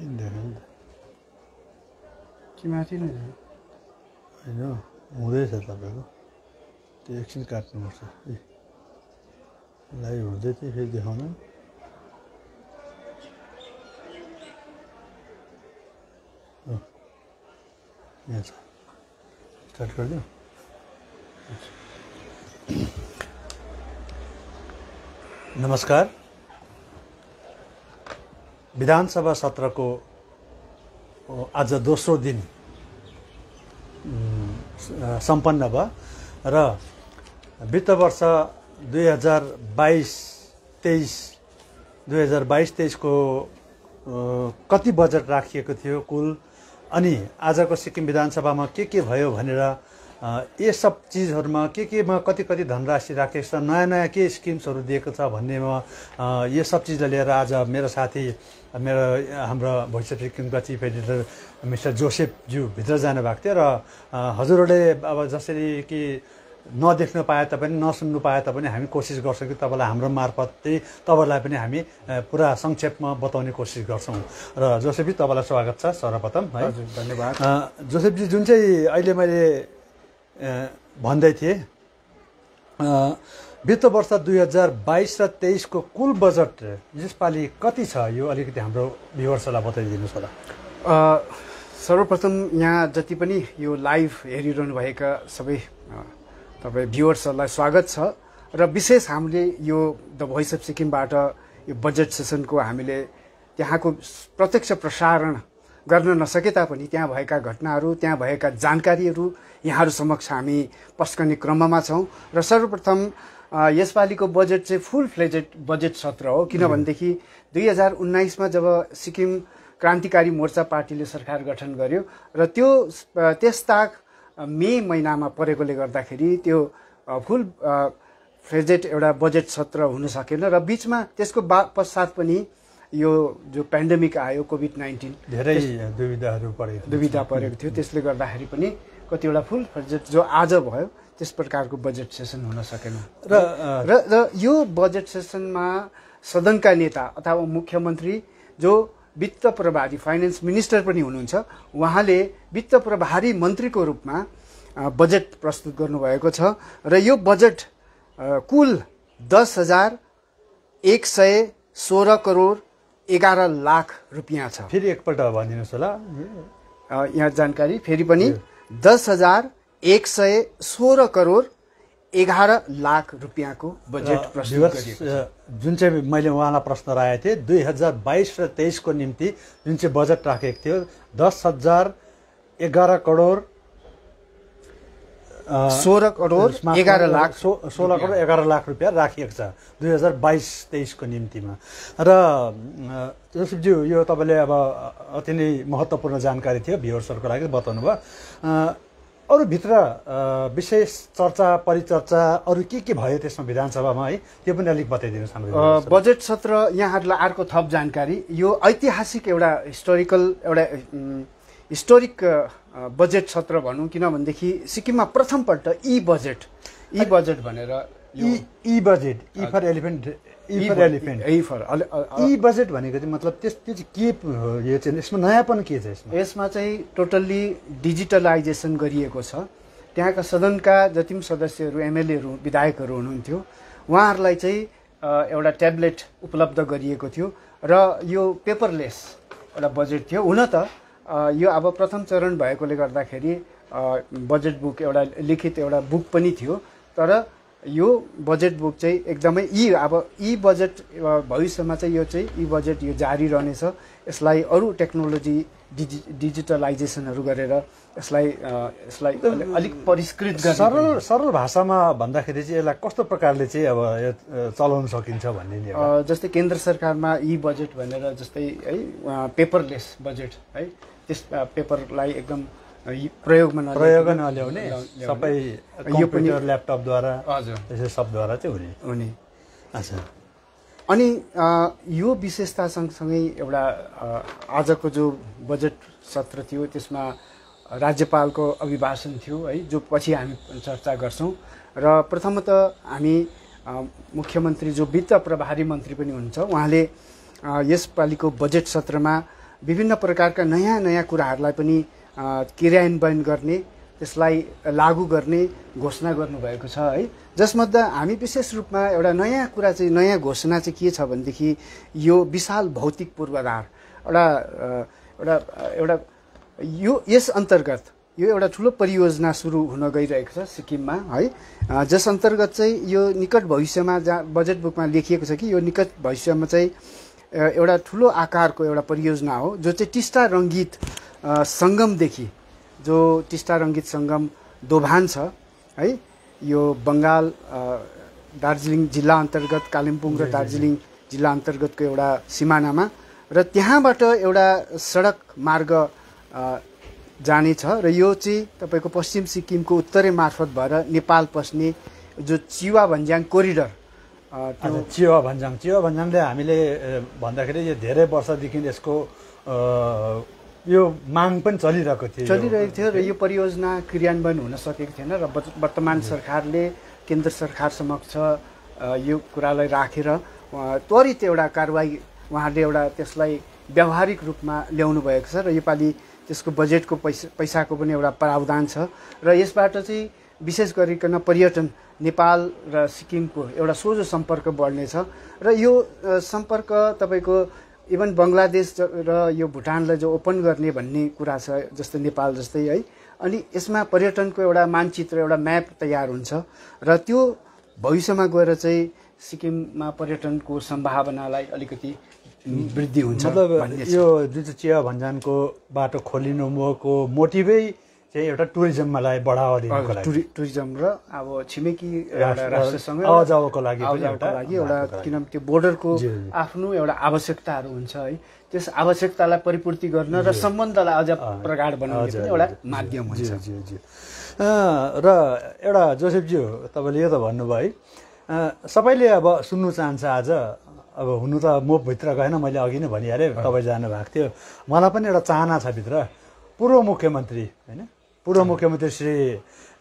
in the hand. Chimatine is I know. हुँदैछ तपाईँको त्यो एकछिन काट्नुपर्छ ए लाइभ हुँदै थियो फेरि देखाउनु यहाँ छ स्टार्ट गरिदिउँ नमस्कार विधानसभा सत्रको आज दोस्रो दिन सम्पन्न भयो र वित्त वर्ष दुई हजार बाइस तेइस दुई हजार बाइस तेइसको कति बजेट राखिएको थियो कुल अनि आजको सिक्किम विधानसभामा के के भयो भनेर यी सब चिजहरूमा के केमा कति कति धनराशि राखेको छ नयाँ नयाँ के स्किम्सहरू दिएको छ भन्नेमा यो सब चिजलाई लिएर आज मेरो साथी मेरो हाम्रो भोइस अफ सिक्किमका चिफ एडिटर मिस्टर जोसेफज्यू भित्र जानुभएको थियो र हजुरहरूले अब जसरी कि नदेख्नु पाए तापनि नसुन्नु पाए तापनि हामी कोसिस गर्छौँ कि तपाईँलाई हाम्रो मार्फत चाहिँ तपाईँलाई पनि हामी पुरा संक्षेपमा बताउने कोसिस गर्छौँ र जोसेफजी तपाईँलाई स्वागत छ सर्वप्रथम है धन्यवाद जोसेफजी जुन चाहिँ अहिले मैले भन्दै थिएँ वित्त वर्ष दुई हजार बाइस र तेइसको कुल बजट यसपालि कति छ यो अलिकति हाम्रो भ्युवर्सहरूलाई बताइदिनुहोस् होला सर्वप्रथम यहाँ जति पनि यो लाइभ हेरिरहनु भएका सबै तपाईँ भ्युवर्सहरूलाई स्वागत छ र विशेष हामीले यो द भोइस अफ सिक्किमबाट यो बजेट सेसनको हामीले त्यहाँको प्रत्यक्ष प्रसारण गर्न नसके तापनि त्यहाँ भएका घटनाहरू त्यहाँ भएका जानकारीहरू यहाँहरू समक्ष हामी पस्कने क्रममा छौँ र सर्वप्रथम यसपालिको बजेट चाहिँ फुल फ्लेजेड बजेट सत्र हो किनभनेदेखि दुई हजार उन्नाइसमा जब सिक्किम क्रान्तिकारी मोर्चा पार्टीले सरकार गठन गर्यो र त्यो त्यस ताक मे महिनामा परेकोले गर्दाखेरि त्यो फुल फ्लेजेड एउटा बजेट सत्र हुन सकेन र बिचमा त्यसको बा पश्चात पनि यो जो पेन्डेमिक आयो कोभिड नाइन्टिन धेरै दुविधाहरू परेको दुविधा परेको थियो त्यसले गर्दाखेरि पनि कतिवटा फुल फ्लेजेड जो आज भयो त्यस प्रकारको बजेट सेसन हुन सकेन र र र यो बजेट सेसनमा सदनका नेता अथवा मुख्यमन्त्री जो वित्त प्रभारी फाइनेन्स मिनिस्टर पनि हुनुहुन्छ उहाँले वित्त प्रभारी मन्त्रीको रूपमा बजेट प्रस्तुत गर्नुभएको छ र यो बजेट कुल दस हजार एक सय सोह्र करोड एघार लाख रुपियाँ छ फेरि एकपल्ट भनिदिनुहोस् होला यहाँ जानकारी फेरि पनि दस हजार एक सय सोह्र करोड एघार लाख रुपियाँको बजेट प्रस्तुत जुन चाहिँ मैले उहाँलाई प्रश्न राखेको थिएँ दुई हजार बाइस र तेइसको निम्ति जुन चाहिँ बजेट राखेको थियो दस हजार एघार करोड सोह्र करोड एघार लाख सो सोह्र करोड एघार लाख रुपियाँ राखिएको छ दुई हजार बाइस तेइसको निम्तिमा र जोसेफज्यू यो तपाईँले अब अति नै महत्त्वपूर्ण जानकारी थियो भ्युवर्सहरूको लागि बताउनु भयो अरू भित्र विशेष चर्चा परिचर्चा अरू के के भयो त्यसमा विधानसभामा है त्यो पनि अलिक बताइदिनुहोस् हाम्रो बजेट सत्र यहाँहरूलाई अर्को थप जानकारी यो ऐतिहासिक एउटा हिस्टोरिकल एउटा हिस्टोरिक बजेट सत्र भनौँ किनभनेदेखि सिक्किममा प्रथमपल्ट इ बजेट इ बजेट भनेर E budget E for elephant E budget भनेको चाहिँ मतलब त्यस त्यो चाहिँ के यो चाहिँ यसमा नयाँपन के छ यसमा यसमा चाहिँ टोटल्ली डिजिटलाइजेसन गरिएको छ त्यहाँका सदनका जति पनि सदस्यहरू एमएलएहरू विधायकहरू हुनुहुन्थ्यो उहाँहरूलाई चाहिँ एउटा ट्याब्लेट उपलब्ध गरिएको थियो र यो पेपरलेस एउटा बजेट थियो हुन त यो अब प्रथम चरण भएकोले गर्दाखेरि बजेट बुक एउटा लिखित एउटा बुक पनि थियो तर यो बजेट बुक चाहिँ एकदमै यी अब यी बजेट भविष्यमा चाहिँ यो चाहिँ यी बजेट यो जारी रहनेछ यसलाई अरू टेक्नोलोजी डिजि डिजिटलाइजेसनहरू गरेर यसलाई यसलाई अलिक परिष्कृत सरल सरल भाषामा भन्दाखेरि चाहिँ यसलाई कस्तो प्रकारले चाहिँ अब यो चलाउन सकिन्छ भन्ने जस्तै केन्द्र सरकारमा ई बजेट भनेर जस्तै है पेपरलेस बजेट है त्यस पेपरलाई एकदम प्रयोगमा प्रयोगमा नल्याउने सबै यो पनि ल्यापटपद्वारा हजुर सबद्वारा चाहिँ हुने हुने अच्छा अनि यो विशेषता सँगसँगै एउटा आजको जो बजेट सत्र थियो त्यसमा राज्यपालको अभिभाषण थियो है जो पछि हामी चर्चा गर्छौँ र प्रथमत हामी मुख्यमन्त्री जो वित्त प्रभारी मन्त्री पनि हुनुहुन्छ उहाँले यसपालिको बजेट सत्रमा विभिन्न प्रकारका नयाँ नयाँ कुराहरूलाई पनि क्रियान्वयन गर्ने त्यसलाई लागू गर्ने घोषणा गर्नुभएको छ है जसमध्ये हामी विशेष रूपमा एउटा नयाँ कुरा चाहिँ नयाँ घोषणा चाहिँ के छ भनेदेखि यो विशाल भौतिक पूर्वाधार एउटा एउटा एउटा यो यस अन्तर्गत यो एउटा ठुलो परियोजना सुरु हुन गइरहेको छ सिक्किममा है जस अन्तर्गत चाहिँ यो निकट भविष्यमा जहाँ बजेट बुकमा लेखिएको छ कि यो निकट भविष्यमा चाहिँ एउटा ठुलो आकारको एउटा परियोजना हो जो चाहिँ टिस्टा रङ्गित सङ्गमदेखि जो टिस्टा रङ्गित सङ्गम दोभान छ है यो बङ्गाल दार्जिलिङ जिल्ला अन्तर्गत कालिम्पोङ र दार्जिलिङ जिल्ला अन्तर्गतको एउटा सिमानामा र त्यहाँबाट एउटा सडक मार्ग जाने छ र यो चाहिँ तपाईँको पश्चिम सिक्किमको उत्तरे मार्फत भएर नेपाल पस्ने जो चिवा भन्ज्याङ कोरिडर त्यो चिवा भन्ज्याङ चिवा भन्ज्याङले हामीले भन्दाखेरि यो धेरै वर्षदेखि यसको यो माग पनि चलिरहेको थियो चलिरहेको थियो र यो परियोजना क्रियान्वयन हुन सकेको थिएन र वर्तमान सरकारले केन्द्र सरकार समक्ष यो कुरालाई राखेर त्वरित एउटा कारवाही उहाँहरूले एउटा त्यसलाई व्यावहारिक रूपमा ल्याउनु भएको छ र योपालि त्यसको बजेटको पैसा पैसाको पनि एउटा प्रावधान छ र यसबाट चाहिँ विशेष गरिकन पर्यटन नेपाल र सिक्किमको एउटा सोझो सम्पर्क बढ्नेछ र यो सम्पर्क तपाईँको इभन बङ्गलादेश र यो भुटानलाई जो ओपन गर्ने भन्ने कुरा छ जस्तो नेपाल जस्तै है अनि यसमा पर्यटनको एउटा मानचित्र एउटा म्याप तयार हुन्छ र त्यो भविष्यमा गएर चाहिँ सिक्किममा पर्यटनको सम्भावनालाई अलिकति वृद्धि हुन्छ मतलब यो जुन चाहिँ चिया भन्जानको बाटो खोलिनु मोटिभै चाहिँ एउटा टुरिज्मलाई बढावा दिनको लागि टुरिज्म र अब छिमेकी राष्ट्रसँग आउजाउको लागि लागि एउटा किनभने त्यो बोर्डरको आफ्नो एउटा आवश्यकताहरू हुन्छ है त्यस आवश्यकतालाई परिपूर्ति गर्न र सम्बन्धलाई अझ प्रगाड बनाउने एउटा माध्यम हुन्छ र एउटा जोसेफज्यू तपाईँले यो त भन्नुभयो है सबैले अब सुन्नु चाहन्छ आज अब हुनु त म भित्र गएन मैले अघि नै भनिहालेँ तपाईँ जानुभएको थियो मलाई पनि एउटा चाहना छ भित्र पूर्व मुख्यमन्त्री होइन पूर्व मुख्यमन्त्री श्री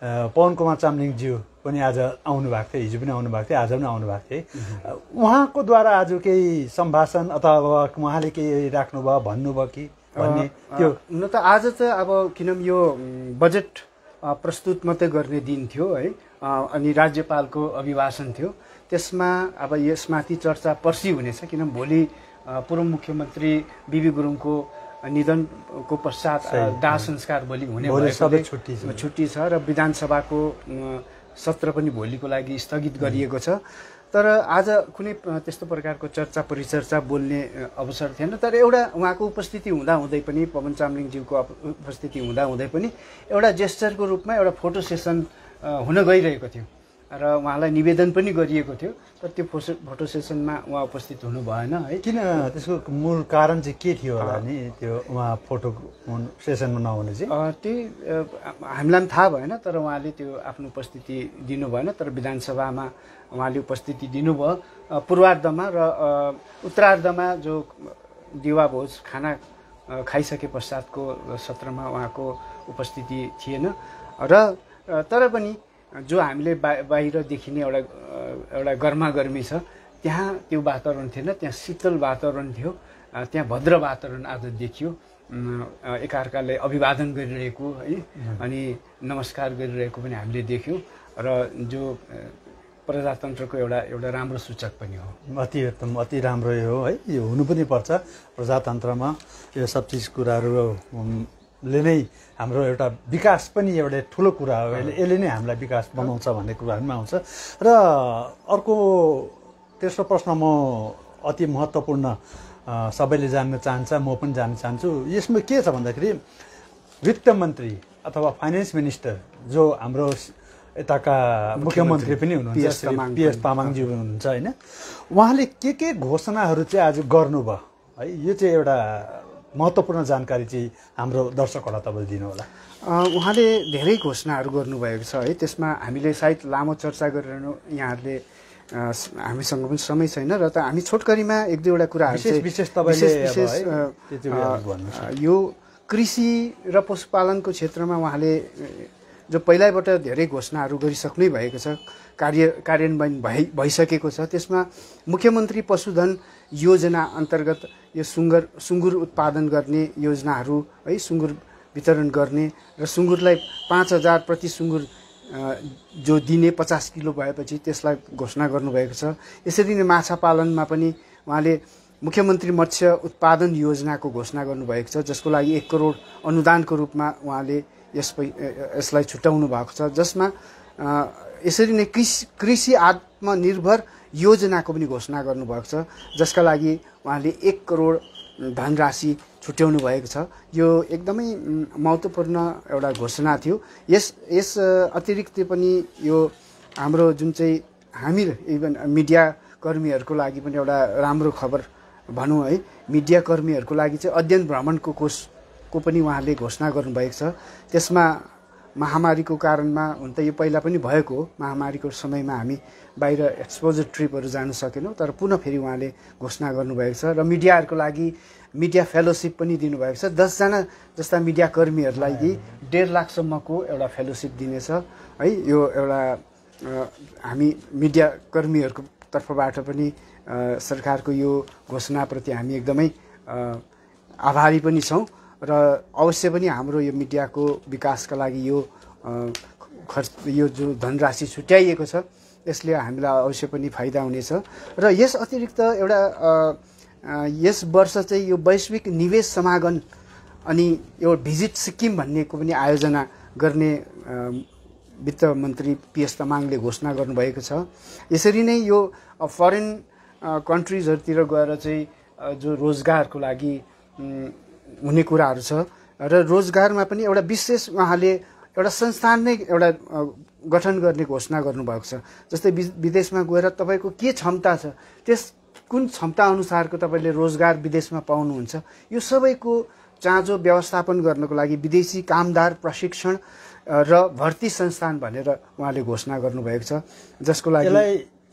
पवन कुमार चामलिङज्यू पनि आज आउनु भएको थियो हिजो पनि आउनु भएको थियो आज पनि आउनु भएको थियो उहाँको द्वारा आज केही सम्भाषण अथवा उहाँले केही राख्नुभयो भन्नुभयो कि भन्ने त्यो हुन त आज त अब किनभने यो बजेट प्रस्तुत मात्रै गर्ने दिन थियो है अनि राज्यपालको अभिभाषण थियो त्यसमा अब यसमाथि चर्चा पर्सि हुनेछ किनभने भोलि पूर्व मुख्यमन्त्री बिबी गुरुङको निधनको पश्चात दाह संस्कार भोलि हुने छुट्टी छ र विधानसभाको सत्र पनि भोलिको लागि स्थगित गरिएको छ तर आज कुनै त्यस्तो प्रकारको चर्चा परिचर्चा बोल्ने अवसर थिएन तर एउटा उहाँको उपस्थिति हुँदाहुँदै पनि पवन चामलिङज्यूको उपस्थिति हुँदाहुँदै पनि एउटा जेस्चरको रूपमा एउटा फोटो सेसन हुन गइरहेको थियो र उहाँलाई निवेदन पनि गरिएको थियो तर त्यो फोटो फोटो सेसनमा उहाँ उपस्थित हुनु भएन है किन त्यसको मूल कारण चाहिँ के थियो होला नि त्यो उहाँ फोटो सेसनमा नहुने चाहिँ त्यही हामीलाई पनि थाहा भएन तर उहाँले त्यो आफ्नो उपस्थिति दिनु भएन तर विधानसभामा उहाँले उपस्थिति दिनुभयो पूर्वार्धमा र उत्तरार्धमा जो दिवा भोज खाना खाइसके पश्चातको सत्रमा उहाँको उपस्थिति थिएन र तर पनि जो हामीले बा बाहिर देखिने एउटा एउटा गर्मी छ त्यहाँ त्यो वातावरण थिएन त्यहाँ शीतल वातावरण थियो त्यहाँ भद्र वातावरण आज देखियो एकाअर्काले अभिवादन गरिरहेको है अनि नमस्कार गरिरहेको पनि हामीले देख्यौँ र जो प्रजातन्त्रको एउटा एउटा राम्रो सूचक पनि हो अति एकदम अति राम्रो हो है यो हुनु पनि पर्छ प्रजातन्त्रमा यो सब चिज कुराहरू ले नै हाम्रो एउटा विकास पनि एउटा ठुलो कुरा हो यसले यसले नै हामीलाई विकास बनाउँछ भन्ने कुरा आउँछ र अर्को तेस्रो प्रश्न म अति महत्त्वपूर्ण सबैले जान्न चाहन्छ म पनि जान्न चाहन्छु यसमा के छ भन्दाखेरि वित्त मन्त्री अथवा फाइनेन्स मिनिस्टर जो हाम्रो यताका मुख्यमन्त्री पनि हुनुहुन्छ पिएस तामाङजी हुनुहुन्छ होइन उहाँले के के घोषणाहरू चाहिँ आज गर्नुभयो है यो चाहिँ एउटा महत्त्वपूर्ण जानकारी चाहिँ हाम्रो दर्शकहरूलाई तपाईँले दिनुहोला उहाँले धेरै घोषणाहरू गर्नुभएको छ है त्यसमा हामीले सायद लामो चर्चा गरेर यहाँहरूले हामीसँग पनि समय छैन र त हामी छोटकरीमा एक दुईवटा कुराहरू विशेष विशेष यो कृषि र पशुपालनको क्षेत्रमा उहाँले जो पहिल्यैबाट धेरै घोषणाहरू गरिसक्नै भएको छ कार्य कार्यान्वयन भइ भइसकेको छ त्यसमा मुख्यमन्त्री पशुधन योजना अन्तर्गत यो सुँगुर सुँगुर उत्पादन गर्ने योजनाहरू है सुँगुर वितरण गर्ने र सुँगुरलाई पाँच हजार प्रति सुँगुर जो दिने पचास किलो भएपछि त्यसलाई घोषणा गर्नुभएको छ यसरी नै माछा पालनमा पनि उहाँले मुख्यमन्त्री मत्स्य उत्पादन योजनाको घोषणा गर्नुभएको छ जसको लागि एक करोड अनुदानको रूपमा उहाँले यस यसलाई छुट्याउनु भएको छ जसमा यसरी नै कृषि कृषि आत्मनिर्भर योजनाको पनि घोषणा गर्नुभएको छ जसका लागि उहाँले एक करोड धनराशि छुट्याउनु भएको छ यो एकदमै महत्त्वपूर्ण एउटा घोषणा थियो यस यस अतिरिक्त पनि यो हाम्रो जुन चाहिँ हामी इभन मिडियाकर्मीहरूको लागि पनि एउटा राम्रो खबर भनौँ है मिडियाकर्मीहरूको लागि चाहिँ अध्ययन भ्रमणको कोषको पनि उहाँले घोषणा गर्नुभएको छ त्यसमा महामारीको कारणमा हुन त यो पहिला पनि भएको हो महामारीको समयमा हामी बाहिर एक्सपोजर ट्रिपहरू जान सकेनौँ तर पुनः फेरि उहाँले घोषणा गर्नुभएको छ र मिडियाहरूको लागि मिडिया फेलोसिप पनि दिनुभएको छ दसजना जस्ता मिडियाकर्मीहरूलाई कर्मीहरूलाई डेढ लाखसम्मको एउटा फेलोसिप दिनेछ है यो एउटा हामी मिडियाकर्मीहरूको तर्फबाट पनि सरकारको यो घोषणाप्रति हामी एकदमै आभारी पनि छौँ र अवश्य पनि हाम्रो यो मिडियाको विकासका लागि यो खर्च यो जो धनराशि छुट्याइएको छ यसले हामीलाई अवश्य पनि फाइदा हुनेछ र यस अतिरिक्त एउटा यस वर्ष चाहिँ यो वैश्विक निवेश समागम अनि यो भिजिट सिक्किम भन्नेको पनि आयोजना गर्ने वित्त मन्त्री पिएस तामाङले घोषणा गर्नुभएको छ यसरी नै यो फरेन कन्ट्रिजहरूतिर गएर चाहिँ जो रोजगारको लागि हुने कुराहरू छ र रोजगारमा पनि एउटा विशेष उहाँले एउटा संस्थान नै एउटा गठन गर्ने घोषणा गर्नुभएको छ जस्तै विदेशमा गएर तपाईँको के क्षमता छ त्यस कुन क्षमता अनुसारको तपाईँले रोजगार विदेशमा पाउनुहुन्छ यो सबैको चाँजो व्यवस्थापन गर्नको लागि विदेशी कामदार प्रशिक्षण र भर्ती संस्थान भनेर उहाँले घोषणा गर्नुभएको छ जसको लागि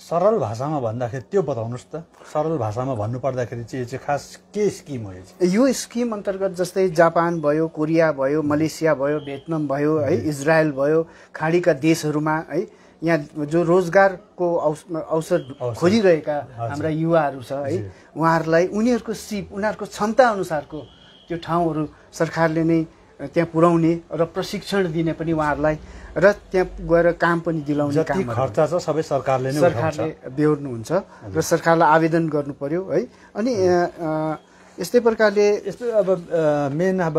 सरल भाषामा भन्दाखेरि त्यो बताउनुहोस् त सरल भाषामा भन्नुपर्दाखेरि चाहिँ यो चाहिँ खास के स्किम हो यो यो स्किम अन्तर्गत जस्तै जापान भयो कोरिया भयो मलेसिया भयो भियतनाम भयो है इजरायल भयो खाडीका देशहरूमा है यहाँ जो रोजगारको अवसर खोजिरहेका हाम्रा युवाहरू छ है उहाँहरूलाई उनीहरूको सिप उनीहरूको क्षमता अनुसारको त्यो ठाउँहरू सरकारले नै त्यहाँ पुर्याउने र प्रशिक्षण दिने पनि उहाँहरूलाई र त्यहाँ गएर काम पनि दिलाउने काम खर्च छ सबै सरकारले नै सरकारले बेहोर्नुहुन्छ र सरकारलाई आवेदन गर्नु पर्यो है अनि यस्तै प्रकारले यस्तो अब मेन अब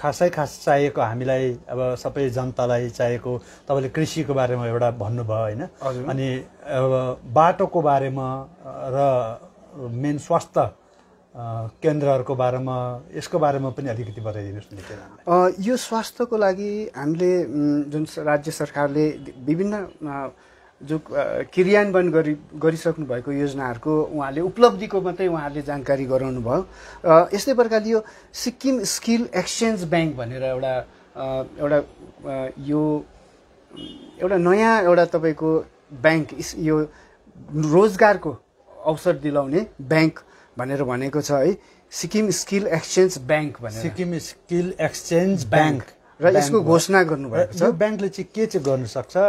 खासै खास चाहिएको हामीलाई अब सबै जनतालाई चाहिएको तपाईँले कृषिको बारेमा एउटा भन्नुभयो होइन अनि अब बाटोको बारेमा र मेन स्वास्थ्य केन्द्रहरूको बारेमा यसको बारेमा पनि अलिकति बताइदिनुहोस् न यो स्वास्थ्यको लागि हामीले जुन राज्य सरकारले विभिन्न जो क्रियान्वयन गरि गरिसक्नु भएको योजनाहरूको उहाँले उपलब्धिको मात्रै उहाँहरूले जानकारी गराउनु भयो र यस्तै प्रकारले यो सिक्किम स्किल एक्सचेन्ज ब्याङ्क भनेर एउटा एउटा यो एउटा नयाँ एउटा तपाईँको ब्याङ्क यो रोजगारको अवसर दिलाउने ब्याङ्क भनेर भनेको छ है सिक्किम स्किल एक्सचेन्ज ब्याङ्क भनेर सिक्किम स्किल एक्सचेन्ज ब्याङ्क र यसको घोषणा गर्नुभएको छ ब्याङ्कले चाहिँ के चाहिँ गर्न सक्छ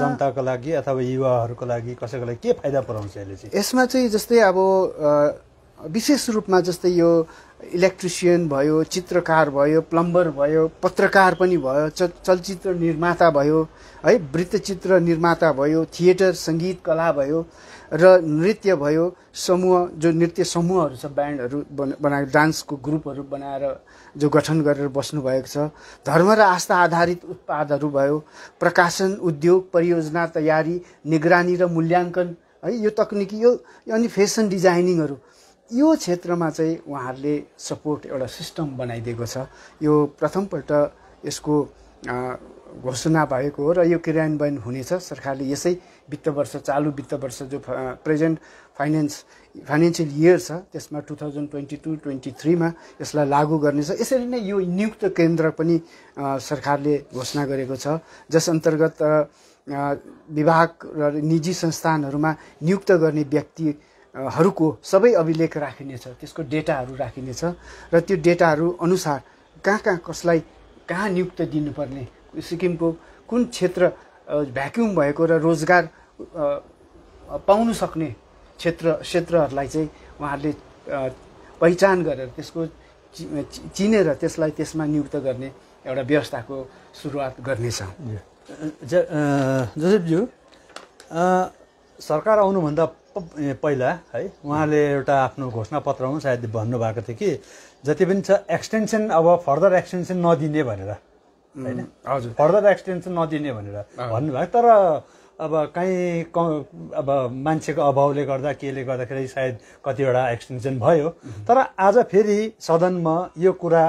जनताको लागि अथवा युवाहरूको लागि कसैको लागि के फाइदा पुऱ्याउँछ यसले चाहिँ यसमा चाहिँ जस्तै अब विशेष रूपमा जस्तै यो इलेक्ट्रिसियन भयो चित्रकार भयो प्लम्बर भयो पत्रकार पनि भयो चलचित्र निर्माता भयो है वृत्तचित्र निर्माता भयो थिएटर सङ्गीत कला भयो र नृत्य भयो समूह जो नृत्य समूहहरू छ ब्यान्डहरू बना बनाएर डान्सको ग्रुपहरू बनाएर जो गठन गरेर बस्नुभएको छ धर्म र आस्था आधारित उत्पादहरू भयो प्रकाशन उद्योग परियोजना तयारी निगरानी र मूल्याङ्कन है यो तक्निकी यो अनि फेसन डिजाइनिङहरू यो क्षेत्रमा चाहिँ उहाँहरूले सपोर्ट एउटा सिस्टम बनाइदिएको छ यो प्रथमपल्ट यसको घोषणा भएको हो र यो क्रियान्वयन हुनेछ सरकारले यसै वित्त वर्ष चालु वित्त वर्ष जो प्रेजेन्ट फाइनेन्स फाइनेन्सियल इयर छ त्यसमा two thousand twenty two twenty थ्रीमा यसलाई लागू गर्नेछ यसरी नै यो नियुक्त केन्द्र पनि सरकारले घोषणा गरेको छ जस अन्तर्गत विभाग र निजी संस्थानहरूमा नियुक्त गर्ने व्यक्ति हरूको सबै अभिलेख राखिनेछ त्यसको डेटाहरू राखिनेछ र त्यो डेटाहरू अनुसार कहाँ कहाँ कसलाई कहाँ नियुक्त दिनुपर्ने सिक्किमको कुन क्षेत्र भ्याक्युम भएको र रोजगार पाउन सक्ने क्षेत्र क्षेत्रहरूलाई चाहिँ उहाँहरूले पहिचान गरेर त्यसको चिनेर त्यसलाई त्यसमा नियुक्त गर्ने एउटा व्यवस्थाको सुरुवात गर्नेछ ज सरकार आउनुभन्दा पहिला है उहाँले एउटा आफ्नो घोषणा पत्रमा सायद भन्नुभएको थियो कि जति पनि छ एक्सटेन्सन अब फर्दर एक्सटेन्सन नदिने भनेर होइन फर्दर एक्सटेन्सन नदिने भनेर भन्नुभयो तर अब कहीँ क अब मान्छेको अभावले गर्दा केले गर्दाखेरि सायद कतिवटा एक्सटेन्सन भयो तर आज फेरि सदनमा यो कुरा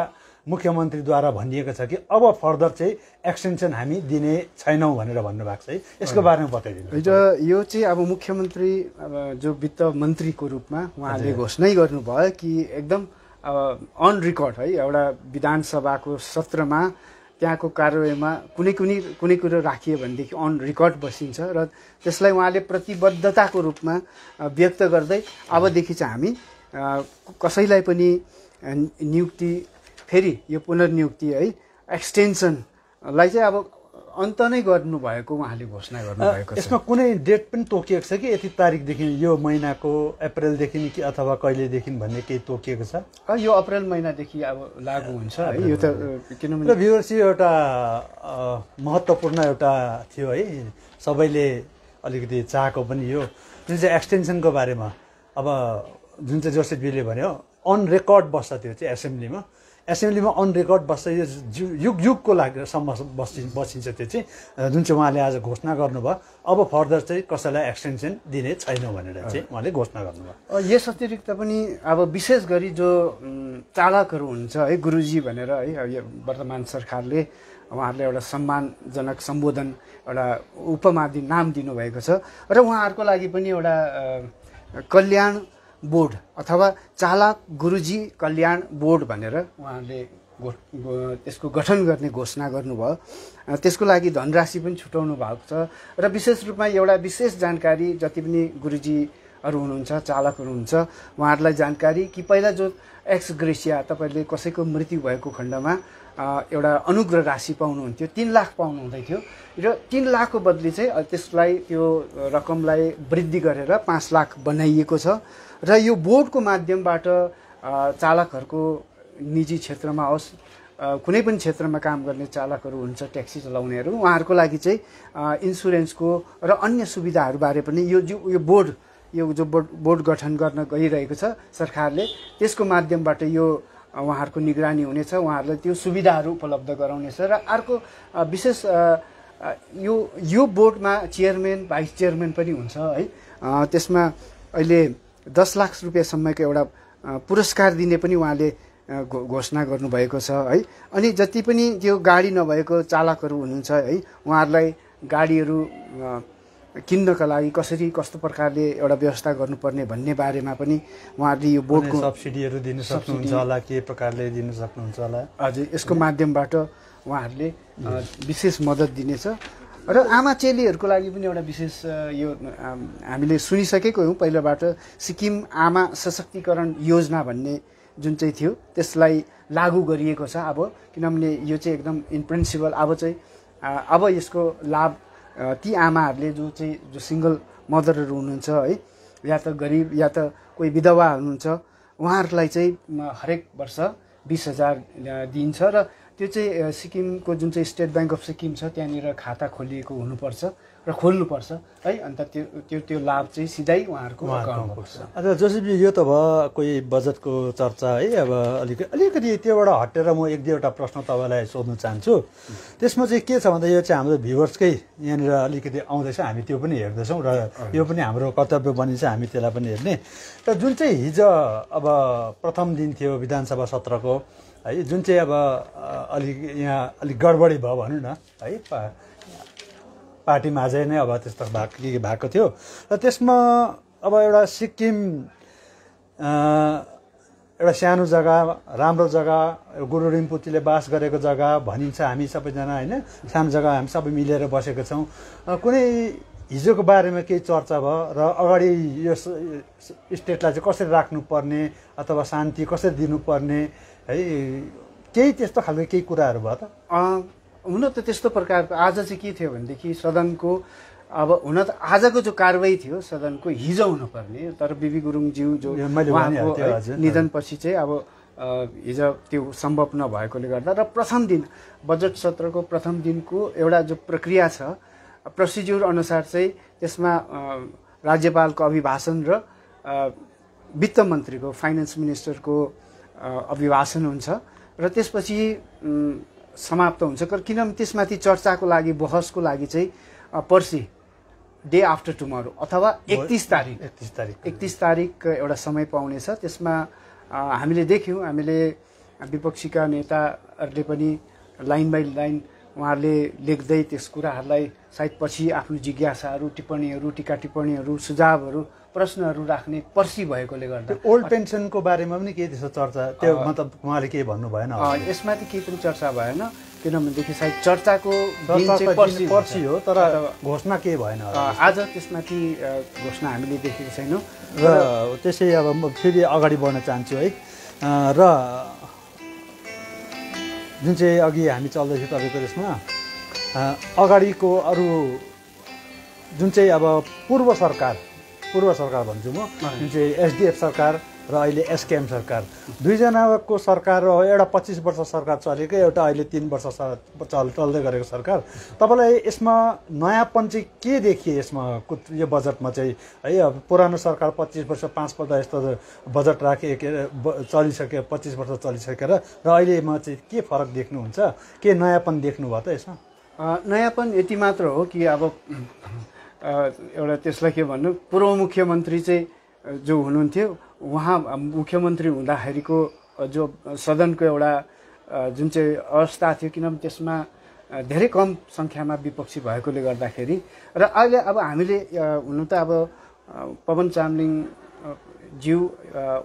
मुख्यमन्त्रीद्वारा भनिएको छ कि अब फर्दर चाहिँ एक्सटेन्सन हामी दिने छैनौँ भनेर भन्नुभएको छ है यसको बारेमा बताइदिनु हिजो यो चाहिँ अब मुख्यमन्त्री अब जो वित्त मन्त्रीको रूपमा उहाँले घोषणै गर्नुभयो कि एकदम अब अन रेकर्ड है एउटा विधानसभाको सत्रमा त्यहाँको कार्यवाहीमा कुनै कुनै कुनै कुरो राखियो भनेदेखि अन रेकर्ड बसिन्छ र त्यसलाई उहाँले प्रतिबद्धताको रूपमा व्यक्त गर्दै अबदेखि चाहिँ हामी कसैलाई पनि नियुक्ति फेरि यो पुनर्नियुक्ति है एक्सटेन्सनलाई चाहिँ अब अन्त नै गर्नुभएको उहाँले घोषणा गर्नुभएको यसमा कुनै डेट पनि तोकिएको छ कि यति तारिकदेखि यो महिनाको अप्रेलदेखि कि अथवा कहिलेदेखि भन्ने केही तोकिएको छ यो अप्रेल महिनादेखि अब लागु हुन्छ है यो त किनभने भ्युवर्स एउटा महत्त्वपूर्ण एउटा थियो है सबैले अलिकति चाहेको पनि यो जुन चाहिँ एक्सटेन्सनको बारेमा अब जुन चाहिँ बिले भन्यो अन रेकर्ड बस्छ त्यो चाहिँ एसेम्ब्लीमा एसेम्ब्लीमा अन रेकर्ड बस्छ यो युग युगको लागि सम्म बसि बसिन्छ त्यो चाहिँ जुन चाहिँ उहाँले आज घोषणा गर्नुभयो अब फर्दर चाहिँ कसैलाई एक्सटेन्सन दिने छैन भनेर चाहिँ उहाँले घोषणा गर्नुभयो यस अतिरिक्त पनि अब विशेष गरी जो चालकहरू हुन्छ है गुरुजी भनेर है यो वर्तमान सरकारले उहाँहरूलाई एउटा सम्मानजनक सम्बोधन एउटा उपमादि नाम दिनुभएको छ र उहाँहरूको लागि पनि एउटा कल्याण बोर्ड अथवा चालक गुरुजी कल्याण बोर्ड भनेर उहाँले त्यसको गठन गर्ने घोषणा गर्नुभयो त्यसको लागि धनराशि पनि छुट्याउनु भएको छ र विशेष रूपमा एउटा विशेष जानकारी जति पनि गुरुजीहरू हुनुहुन्छ चालकहरू हुन्छ उहाँहरूलाई जानकारी कि पहिला जो एक्स ग्रेसिया तपाईँले कसैको मृत्यु भएको खण्डमा एउटा अनुग्रह राशि पाउनुहुन्थ्यो तिन लाख पाउनु थियो र तिन लाखको बदली चाहिँ त्यसलाई त्यो रकमलाई वृद्धि गरेर पाँच लाख बनाइएको छ र यो बोर्डको माध्यमबाट चालकहरूको निजी क्षेत्रमा होस् कुनै पनि क्षेत्रमा काम गर्ने चालकहरू हुन्छ ट्याक्सी चलाउनेहरू उहाँहरूको लागि चाहिँ इन्सुरेन्सको र अन्य सुविधाहरूबारे पनि यो जो यो बोर्ड यो जो बोर्ड बोर्ड गठन गर्न गइरहेको छ सरकारले त्यसको माध्यमबाट यो उहाँहरूको निगरानी हुनेछ उहाँहरूलाई त्यो सुविधाहरू उपलब्ध गराउनेछ र अर्को विशेष यो यो बोर्डमा चेयरम्यान भाइस चेयरम्यान पनि हुन्छ है त्यसमा अहिले दस लाख रुपियाँसम्मको एउटा पुरस्कार दिने पनि उहाँले घोषणा गर्नुभएको छ है अनि जति पनि त्यो गाडी नभएको चालकहरू हुनुहुन्छ है उहाँहरूलाई गाडीहरू किन्नका लागि कसरी कस्तो प्रकारले एउटा व्यवस्था गर्नुपर्ने भन्ने बारेमा पनि उहाँहरूले यो बोर्डको सब्सिडीहरू दिन सक्नुहुन्छ होला के प्रकारले दिन सक्नुहुन्छ होला हजुर यसको माध्यमबाट उहाँहरूले विशेष मद्दत दिनेछ र आमा चेलीहरूको लागि पनि एउटा विशेष यो हामीले सुनिसकेको हौँ पहिलाबाट सिक्किम आमा सशक्तिकरण योजना भन्ने जुन चाहिँ थियो त्यसलाई लागू गरिएको छ अब किनभने यो चाहिँ एकदम इन प्रिन्सिपल अब चाहिँ अब यसको लाभ ती आमाहरूले जो चाहिँ जो सिङ्गल मदरहरू हुनुहुन्छ है या त गरिब या त कोही विधवा हुनुहुन्छ उहाँहरूलाई चाहिँ हरेक वर्ष बिस हजार दिइन्छ र त्यो चाहिँ सिक्किमको जुन चाहिँ स्टेट ब्याङ्क अफ सिक्किम छ त्यहाँनिर खाता खोलिएको हुनुपर्छ र खोल्नुपर्छ है अन्त त्यो त्यो त्यो लाभ चाहिँ सिधै उहाँहरूको अन्त जोसेफजी यो त भयो कोही बजेटको चर्चा है अब अलिक अलिकति त्योबाट हटेर म एक दुईवटा प्रश्न तपाईँलाई सोध्न चाहन्छु त्यसमा चाहिँ के छ भन्दा यो चाहिँ हाम्रो भ्युवर्सकै यहाँनिर अलिकति आउँदैछ हामी त्यो पनि हेर्दैछौँ र यो पनि हाम्रो कर्तव्य बनिन्छ हामी त्यसलाई पनि हेर्ने र जुन चाहिँ हिजो अब प्रथम दिन थियो विधानसभा सत्रको है जुन चाहिँ अब अलिक यहाँ अलिक गडबडी भयो भनौँ न है पार्टीमा अझै नै अब त्यस्तो भएको के भएको थियो र त्यसमा अब एउटा सिक्किम एउटा सानो जग्गा राम्रो जग्गा गुरु रिम्पुतीले बास गरेको जग्गा भनिन्छ हामी सबैजना होइन सानो जग्गा हामी सबै मिलेर बसेको छौँ कुनै हिजोको बारेमा केही चर्चा भयो र अगाडि यो स्टेटलाई चाहिँ कसरी राख्नुपर्ने अथवा शान्ति कसरी दिनुपर्ने है केही त्यस्तो खालको केही कुराहरू भयो त हुन त त्यस्तो प्रकारको आज चाहिँ के थियो भनेदेखि सदनको अब हुन त आजको जो कारवाही थियो सदनको हिजो हुनुपर्ने तर बिबी गुरुङज्यू जो निधनपछि चाहिँ अब हिजो त्यो सम्भव नभएकोले गर्दा र प्रथम दिन बजेट सत्रको प्रथम दिनको एउटा जो प्रक्रिया छ प्रोसिज्युर अनुसार चाहिँ त्यसमा राज्यपालको अभिभाषण र वित्त मन्त्रीको फाइनेन्स मिनिस्टरको अभिभाषण हुन्छ र त्यसपछि समाप्त हुन्छ किनभने त्यसमाथि चर्चाको लागि बहसको लागि चाहिँ पर्सि डे आफ्टर टुमरो अथवा एकतिस तारिक एकतिस तारिक एकतिस तारिक एउटा समय पाउनेछ त्यसमा हामीले देख्यौँ हामीले विपक्षीका नेताहरूले पनि लाइन बाई लाइन उहाँहरूले लेख्दै त्यस कुराहरूलाई सायद पछि आफ्नो जिज्ञासाहरू टिप्पणीहरू टिका टिप्पणीहरू सुझावहरू प्रश्नहरू राख्ने पर्सी भएकोले गर्दा ओल्ड पेन्सनको बारेमा पनि केही त्यस्तो चर्चा त्यो मतलब उहाँले केही भन्नु भएन यसमाथि केही पनि चर्चा भएन किनभनेदेखि सायद चर्चाको पर्सी हो तर घोषणा केही भएन आज त्यसमाथि घोषणा हामीले देखेको छैनौँ र त्यसै अब म फेरि अगाडि बढ्न चाहन्छु है र जुन चाहिँ अघि हामी चल्दैथ्यो तपाईँको त्यसमा अगाडिको अरू जुन चाहिँ अब पूर्व सरकार पूर्व सरकार भन्छु म जुन चाहिँ एसडिएफ सरकार र अहिले एसकेएम सरकार दुईजनाको सरकार र एउटा पच्चिस वर्ष सरकार चलेको एउटा अहिले तिन वर्ष चल चल्दै गरेको सरकार तपाईँलाई यसमा नयाँपन चाहिँ के देखिए यसमा यो बजटमा चाहिँ है अब पुरानो सरकार पच्चिस वर्ष पाँच पल्ट यस्तो बजट राखे चलिसके पच्चिस वर्ष चलिसकेर र अहिलेमा चाहिँ के फरक देख्नुहुन्छ के नयाँपन देख्नुभयो त यसमा नयाँपन यति मात्र हो कि अब एउटा त्यसलाई के भन्नु पूर्व मुख्यमन्त्री चाहिँ जो हुनुहुन्थ्यो उहाँ मुख्यमन्त्री हुँदाखेरिको जो सदनको एउटा जुन चाहिँ अवस्था थियो किनभने त्यसमा धेरै कम सङ्ख्यामा विपक्षी भएकोले गर्दाखेरि र अहिले अब हामीले हुनु त अब पवन चामलिङ ज्यू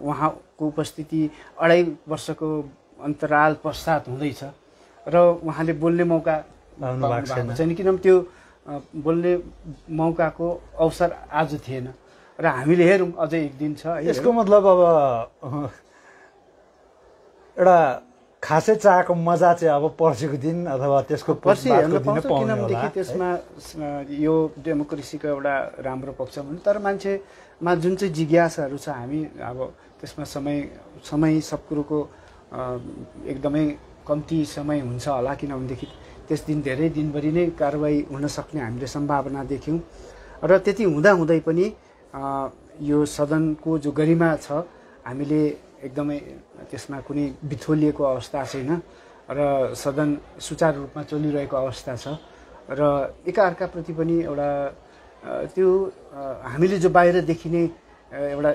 उहाँको उपस्थिति अढाई वर्षको अन्तराल पश्चात हुँदैछ र उहाँले बोल्ने मौका भएको छैन किनभने त्यो बोल्ने मौकाको अवसर आज थिएन र हामीले हेरौँ अझै एक दिन छ यसको मतलब अब एउटा खासै चाहेको मजा चाहिँ अब पर्सिको दिन अथवा त्यसको पर्सि किनभनेदेखि त्यसमा यो डेमोक्रेसीको एउटा राम्रो पक्ष भन्नु तर मान्छेमा जुन चाहिँ जिज्ञासाहरू छ हामी अब त्यसमा समय समय सब कुरोको एकदमै कम्ती समय हुन्छ होला किनभनेदेखि त्यस दिन धेरै दिनभरि नै कारवाही सक्ने हामीले सम्भावना देख्यौँ र त्यति हुँदाहुँदै पनि यो सदनको जो गरिमा छ हामीले एकदमै त्यसमा कुनै बिथोलिएको अवस्था छैन र सदन सुचारू रूपमा चलिरहेको अवस्था छ र एकाअर्काप्रति पनि एउटा त्यो हामीले जो बाहिर देखिने एउटा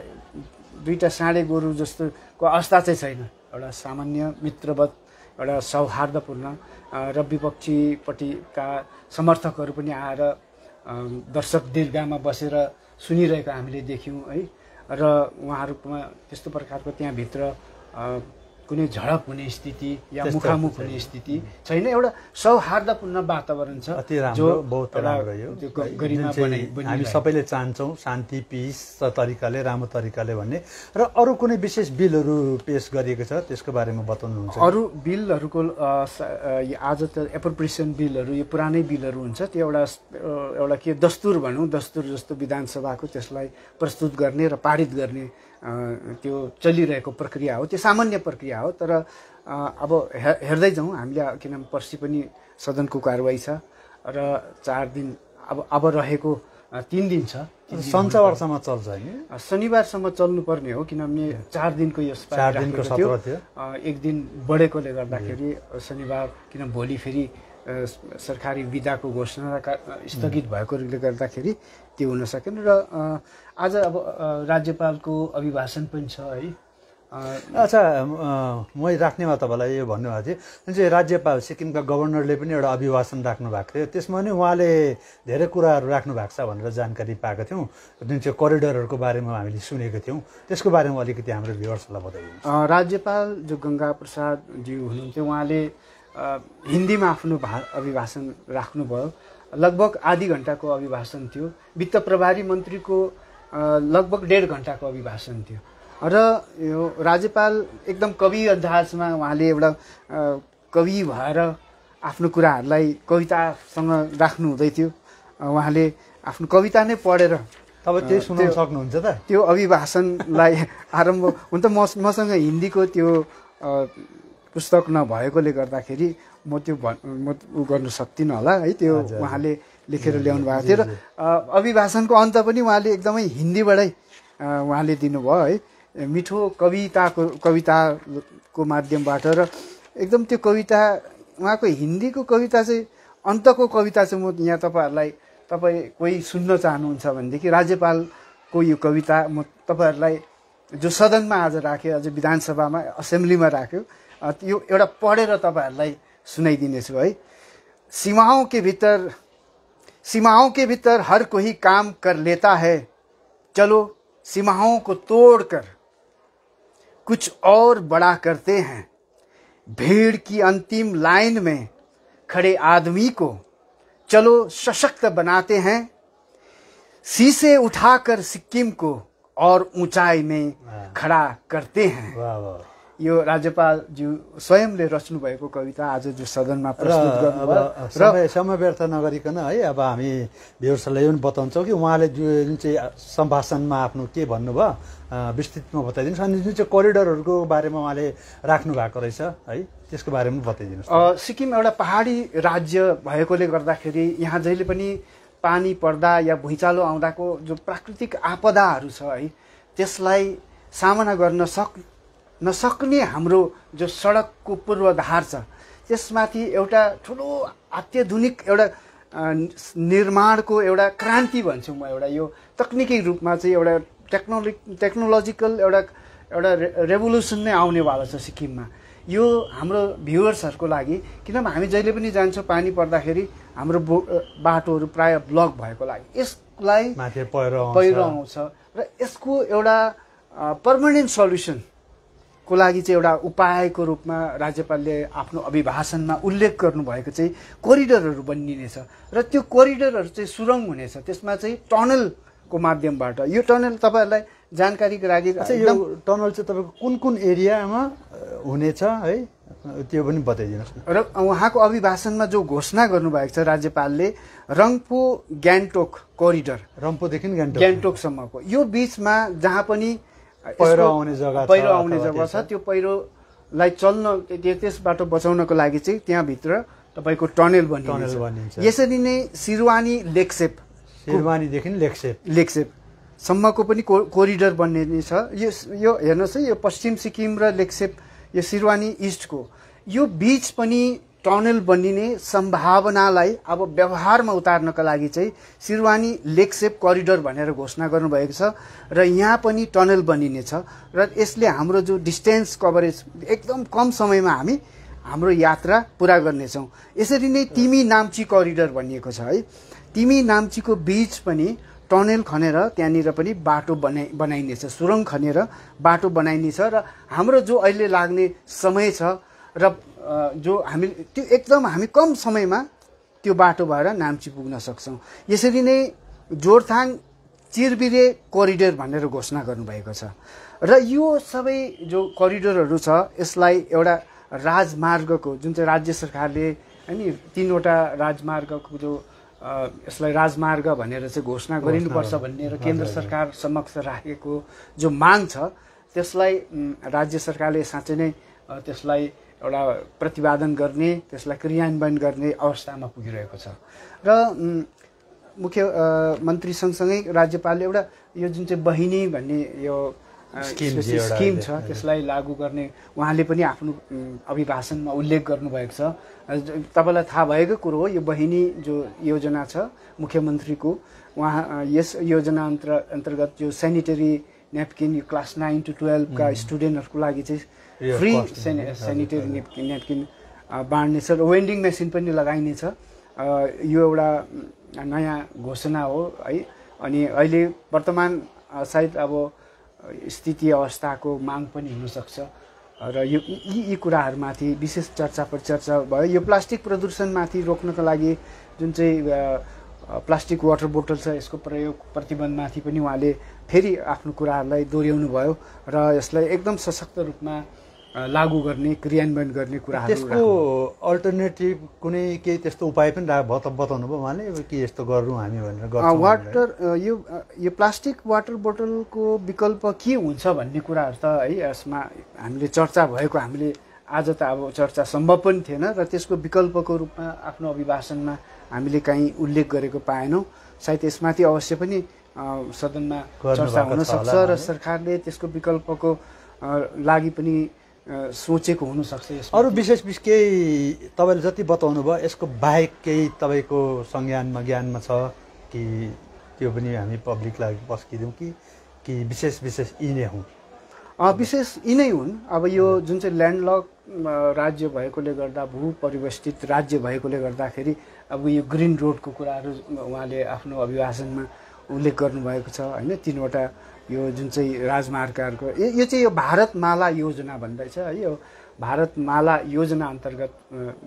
दुईवटा साँडे गोरु जस्तोको अवस्था चाहिँ छैन एउटा सामान्य मित्रवत एउटा सौहार्दपूर्ण र विपक्षीपट्टिका समर्थकहरू पनि आएर दर्शक दीर्घामा बसेर सुनिरहेको हामीले देख्यौँ है र उहाँहरूमा त्यस्तो प्रकारको त्यहाँभित्र कुनै झडप हुने स्थिति या मुखामुख हुने स्थिति छैन एउटा सौहार्दपूर्ण वातावरण छ बहुत राम्रो यो हामी सबैले चाहन्छौँ शान्ति पिस तरिकाले राम्रो तरिकाले भन्ने र अरू कुनै विशेष बिलहरू पेस गरिएको छ त्यसको बारेमा बताउनुहुन्छ अरू बिलहरूको आज त एप्रोप्रिएसन बिलहरू यो पुरानै बिलहरू हुन्छ त्यो एउटा एउटा के दस्तुर भनौँ दस्तुर जस्तो विधानसभाको त्यसलाई प्रस्तुत गर्ने र पारित गर्ने त्यो चलिरहेको प्रक्रिया हो त्यो सामान्य प्रक्रिया हो तर अब हे हेर्दै जाउँ हामीले किनभने पर्सि पनि सदनको कारवाही छ र चार दिन अब अब रहेको तिन दिन छ शनिबारसम्म चल्छ शनिबारसम्म चल्नुपर्ने हो किनभने चार दिनको यो चार दिनको थियो एक दिन बढेकोले गर्दाखेरि शनिबार किन भोलि फेरि सरकारी विधाको घोषणा स्थगित भएकोले गर्दाखेरि त्यो हुन सकेन र आज अब राज्यपालको अभिभाषण पनि छ है अच्छा म राख्नेमा तपाईँलाई यो भन्नुभएको थियो जुन चाहिँ राज्यपाल सिक्किमका गभर्नरले पनि एउटा अभिभाषण राख्नु भएको थियो त्यसमा पनि उहाँले धेरै कुराहरू राख्नु भएको छ भनेर जानकारी पाएको थियौँ जुन चाहिँ करिडोरहरूको बारेमा हामीले सुनेको थियौँ त्यसको बारेमा अलिकति हाम्रो भ्युवर्सहरूलाई बताइदिनु राज्यपाल जो गङ्गा प्रसादज्यू हुनुहुन्थ्यो उहाँले हिन्दीमा आफ्नो भा अभिभाषण राख्नुभयो लगभग आधी घन्टाको अभिभाषण थियो वित्त प्रभारी मन्त्रीको लगभग डेढ घन्टाको अभिभाषण थियो र यो राज्यपाल एकदम कवि अन्दाजमा उहाँले एउटा कवि भएर आफ्नो कुराहरूलाई कवितासँग राख्नु हुँदै थियो उहाँले आफ्नो कविता नै पढेर तपाईँ त्यही सुनाउन सक्नुहुन्छ त त्यो अभिभाषणलाई आरम्भ हुन त म मसँग हिन्दीको त्यो पुस्तक नभएकोले गर्दाखेरि म त्यो भन् म ऊ गर्नु सक्दिनँ होला है त्यो उहाँले लेखेर ल्याउनु भएको थियो र अभिभाषणको अन्त पनि उहाँले एकदमै हिन्दीबाटै उहाँले दिनुभयो है मिठो कविताको कविताको माध्यमबाट र एकदम त्यो कविता उहाँको हिन्दीको कविता चाहिँ अन्तको कविता चाहिँ म यहाँ तपाईँहरूलाई तपाईँ कोही सुन्न चाहनुहुन्छ भनेदेखि राज्यपालको यो कविता म तपाईँहरूलाई जो सदनमा आज राख्यो आज विधानसभामा असेम्ब्लीमा राख्यो त्यो एउटा पढेर तपाईँहरूलाई सुनाइदिनेछु है सीमाओं के भीतर सीमाओं के भीतर हर कोई काम कर लेता है चलो सीमाओं को तोड़कर कुछ और बड़ा करते हैं भीड़ की अंतिम लाइन में खड़े आदमी को चलो सशक्त बनाते हैं शीशे उठाकर सिक्किम को और ऊंचाई में खड़ा करते हैं वाँ वाँ। यो राज्यपालज्यू स्वयंले रच्नु भएको कविता आज जो सदनमा प्रस्तुत गर्नुभयो समय व्यर्थ नगरिकन है अब हामी भ्युर्सलाई पनि बताउँछौँ कि उहाँले जुन चाहिँ सम्भाषणमा आफ्नो के भन्नुभयो विस्तृतमा बताइदिनुहोस् अनि जुन चाहिँ करिडरहरूको बारेमा उहाँले राख्नु भएको रहेछ है त्यसको बारेमा पनि बताइदिनुहोस् सिक्किम एउटा पहाडी राज्य भएकोले गर्दाखेरि यहाँ जहिले पनि पानी पर्दा या भुइँचालो आउँदाको जो प्राकृतिक आपदाहरू छ है त्यसलाई सामना गर्न सक् नसक्ने हाम्रो जो सडकको पूर्वाधार छ त्यसमाथि एउटा ठुलो अत्याधुनिक एउटा निर्माणको एउटा क्रान्ति भन्छु म एउटा यो तक्निकी रूपमा चाहिँ एउटा टेक्नोलो टेक्नोलोजिकल एउटा एउटा रे रेभोल्युसन नै आउनेवाला छ सिक्किममा यो हाम्रो भ्युवर्सहरूको लागि किनभने हामी जहिले पनि जान्छौँ पानी पर्दाखेरि हाम्रो बो बाटोहरू प्रायः ब्लक भएको लागि यसलाई पहिरो आउँछ र यसको एउटा पर्मानेन्ट सल्युसन को लागि चाहिँ एउटा उपायको रूपमा राज्यपालले आफ्नो अभिभाषणमा उल्लेख गर्नुभएको चाहिँ कोरिडरहरू बनिनेछ र त्यो कोरिडरहरू चाहिँ सुरुङ हुनेछ त्यसमा चाहिँ टनलको माध्यमबाट यो टनल तपाईँहरूलाई जानकारीको लागि यो टनल चाहिँ तपाईँको कुन कुन एरियामा हुनेछ है त्यो पनि बताइदिनुहोस् न र उहाँको अभिभाषणमा जो घोषणा गर्नुभएको छ राज्यपालले रङ्पो ग्यान्टोक कोरिडर रम्पोदेखि ग्यान्टोक ग्यान्टोकसम्मको यो बिचमा जहाँ पनि पहिरो आउने जग्गा पहिरो आउने जग्गा छ त्यो पहिरोलाई चल्न त्यसबाट बचाउनको लागि चाहिँ त्यहाँभित्र तपाईँको टनल टनेल बनिन्छ यसरी नै सिरुवानी लेकसेप सिरुवानीदेखि लेकसेप लेक्सेप सम्मको पनि कोरिडोर कोरिडर बन्ने छ यो यो हेर्नुहोस् है यो पश्चिम सिक्किम र लेकसेप यो सिरुवानी इस्टको यो बिच पनि टनल बनिने सम्भावनालाई अब व्यवहारमा उतार्नका लागि चाहिँ सिरवानी लेकसेप करिडोर भनेर घोषणा गर्नुभएको छ र यहाँ पनि टनल बनिनेछ र यसले हाम्रो जो डिस्टेन्स कभरेज एकदम कम समयमा हामी हाम्रो यात्रा पुरा गर्नेछौँ यसरी नै तिमी नाम्ची करिडोर भनिएको छ है तिमी नाम्चीको बिच पनि टनल खनेर त्यहाँनिर पनि बाटो बनाइ बनाइनेछ सुरङ खनेर बाटो बनाइनेछ र हाम्रो जो अहिले लाग्ने समय छ र जो हामी त्यो एकदम हामी कम समयमा त्यो बाटो भएर नाम्ची पुग्न सक्छौँ यसरी नै जोरथाङ चिरबिरे करिडोर भनेर घोषणा गर्नुभएको छ र यो सबै जो करिडोरहरू छ यसलाई एउटा राजमार्गको जुन चाहिँ राज्य सरकारले होइन तिनवटा राजमार्गको जो यसलाई राजमार्ग भनेर चाहिँ घोषणा गरिनुपर्छ भन्ने र केन्द्र सरकार समक्ष राखेको जो माग छ त्यसलाई राज्य सरकारले साँच्चै नै त्यसलाई एउटा प्रतिपादन गर्ने त्यसलाई क्रियान्वयन गर्ने अवस्थामा पुगिरहेको छ र मुख्य मन्त्री सँगसँगै राज्यपालले एउटा यो जुन चाहिँ बहिनी भन्ने यो स्किम छ त्यसलाई लागू गर्ने उहाँले पनि आफ्नो अभिभाषणमा उल्लेख गर्नुभएको छ तपाईँलाई थाहा भएको कुरो हो यो बहिनी जो योजना छ मुख्यमन्त्रीको उहाँ यस योजना अन्तर अन्तर्गत जो सेनिटरी नेपकिन यो क्लास नाइन टु टुवेल्भका स्टुडेन्टहरूको लागि चाहिँ फ्री सेनि सेनिटरी नेपकिन नेपकिन बाँड्नेछ र वेन्डिङ मेसिन पनि लगाइनेछ यो एउटा नयाँ घोषणा हो है अनि अहिले वर्तमान सायद अब स्थिति अवस्थाको माग पनि हुनसक्छ र यो यी यी कुराहरूमाथि विशेष चर्चा परिचर्चा भयो यो प्लास्टिक प्रदूषणमाथि रोक्नको लागि जुन चाहिँ प्लास्टिक वाटर बोटल छ यसको प्रयोग प्रतिबन्धमाथि पनि उहाँले फेरि आफ्नो कुराहरूलाई दोहोऱ्याउनु भयो र यसलाई एकदम सशक्त रूपमा लागू गर्ने क्रियान्वयन गर्ने कुरा त्यसको अल्टरनेटिभ कुनै केही त्यस्तो उपाय पनि बताउनु भयो उहाँले के यस्तो गरौँ हामी भनेर वाटर यो यो प्लास्टिक वाटर बोटलको विकल्प के हुन्छ भन्ने कुराहरू त है यसमा हामीले चर्चा भएको हामीले आज त अब चर्चा सम्भव पनि थिएन र त्यसको विकल्पको रूपमा आफ्नो अभिभाषणमा हामीले काहीँ उल्लेख गरेको पाएनौँ सायद यसमाथि अवश्य पनि सदनमा चर्चा हुनसक्छ र सरकारले त्यसको विकल्पको लागि पनि सोचेको हुनसक्छ अरू विशेष विशेष केही तपाईँले जति बताउनु भयो यसको बाहेक केही तपाईँको संज्ञानमा ज्ञानमा छ कि त्यो पनि हामी पब्लिकलाई पस्किदिउँ कि कि विशेष विशेष यी नै हुन् विशेष यी नै हुन् अब यो जुन चाहिँ ल्यान्डलक राज्य भएकोले गर्दा भू परिवेष्टित राज्य भएकोले गर्दाखेरि अब यो ग्रिन रोडको कुराहरू उहाँले आफ्नो अभिभाषणमा उल्लेख गर्नुभएको छ होइन तिनवटा यो जुन चाहिँ राजमार्गहरूको यो चाहिँ यो भारतमाला योजना भन्दैछ है यो भारतमाला योजना अन्तर्गत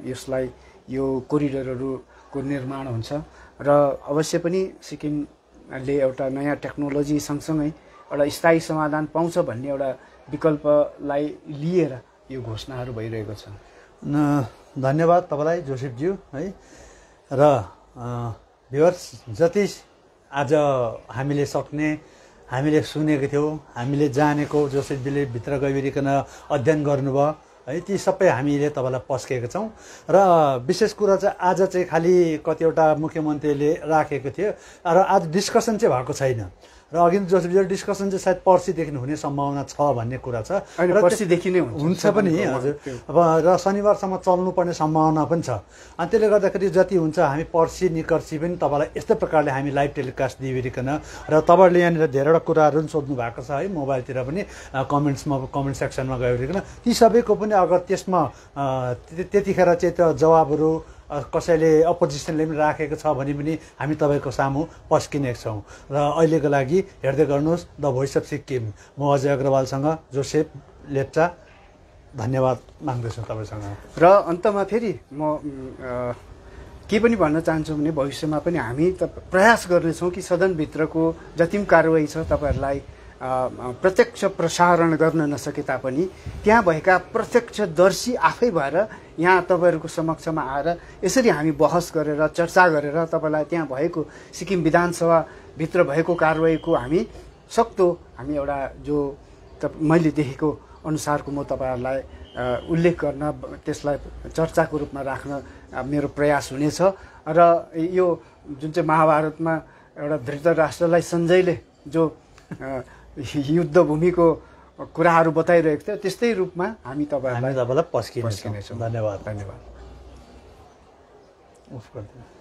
यसलाई यो कोरिडोरहरूको निर्माण हुन्छ र अवश्य पनि सिक्किमले एउटा नयाँ टेक्नोलोजी सँगसँगै एउटा स्थायी समाधान पाउँछ भन्ने एउटा विकल्पलाई लिएर यो घोषणाहरू भइरहेको छ धन्यवाद तपाईँलाई जोसेफज्यू है र भ्युवर्स जति आज हामीले सक्ने हामीले सुनेको थियौँ हामीले जानेको जोसेफजीले भित्र गइरिकन अध्ययन गर्नुभयो है ती सबै हामीले तपाईँलाई पस्केका छौँ र विशेष कुरा चाहिँ आज चाहिँ खालि कतिवटा मुख्यमन्त्रीले राखेको थियो र आज डिस्कसन चाहिँ भएको छैन र अघि जोसेफ डिस्कसन चाहिँ सायद पर्सिदेखि हुने सम्भावना छ भन्ने कुरा छ पर्सिदेखि नै हुन्छ पनि हजुर अब र शनिबारसम्म चल्नुपर्ने सम्भावना पनि छ अनि त्यसले गर्दाखेरि जति हुन्छ हामी पर्सि निकर्सी पनि तपाईँलाई यस्तै प्रकारले हामी लाइभ टेलिकास्ट दिइरिकन र तपाईँहरूले यहाँनिर धेरैवटा कुराहरू पनि सोध्नु भएको छ है मोबाइलतिर पनि कमेन्ट्समा कमेन्ट सेक्सनमा गइवरिकन ती सबैको पनि अगर त्यसमा त्यतिखेर चाहिँ जवाबहरू कसैले अपोजिसनले पनि राखेको छ भने पनि हामी तपाईँको सामु पस्किने छौँ र अहिलेको लागि हेर्दै गर्नुहोस् द भोइस अफ सिक्किम म अजय अग्रवालसँग जोसेफ लेप्चा धन्यवाद माग्दछु तपाईँसँग र अन्तमा फेरि म के पनि भन्न चाहन्छु भने भविष्यमा पनि हामी त प्रयास गर्नेछौँ कि सदनभित्रको जति पनि कारवाही छ तपाईँहरूलाई प्रत्यक्ष प्रसारण गर्न नसके तापनि त्यहाँ भएका प्रत्यक्षदर्शी आफै भएर यहाँ तपाईँहरूको समक्षमा आएर यसरी हामी बहस गरेर चर्चा गरेर तपाईँलाई त्यहाँ भएको सिक्किम विधानसभाभित्र भएको कारवाहीको हामी सक्दो हामी एउटा जो मैले देखेको अनुसारको म तपाईँहरूलाई उल्लेख गर्न त्यसलाई चर्चाको रूपमा राख्न मेरो प्रयास हुनेछ र यो जुन चाहिँ महाभारतमा एउटा राष्ट्रलाई सञ्जयले जो युद्धभूमिको कुराहरू बताइरहेको थियो त्यस्तै रूपमा हामी तपाईँहरूलाई तपाईँलाई पस्किनेछौँ धन्यवाद धन्यवाद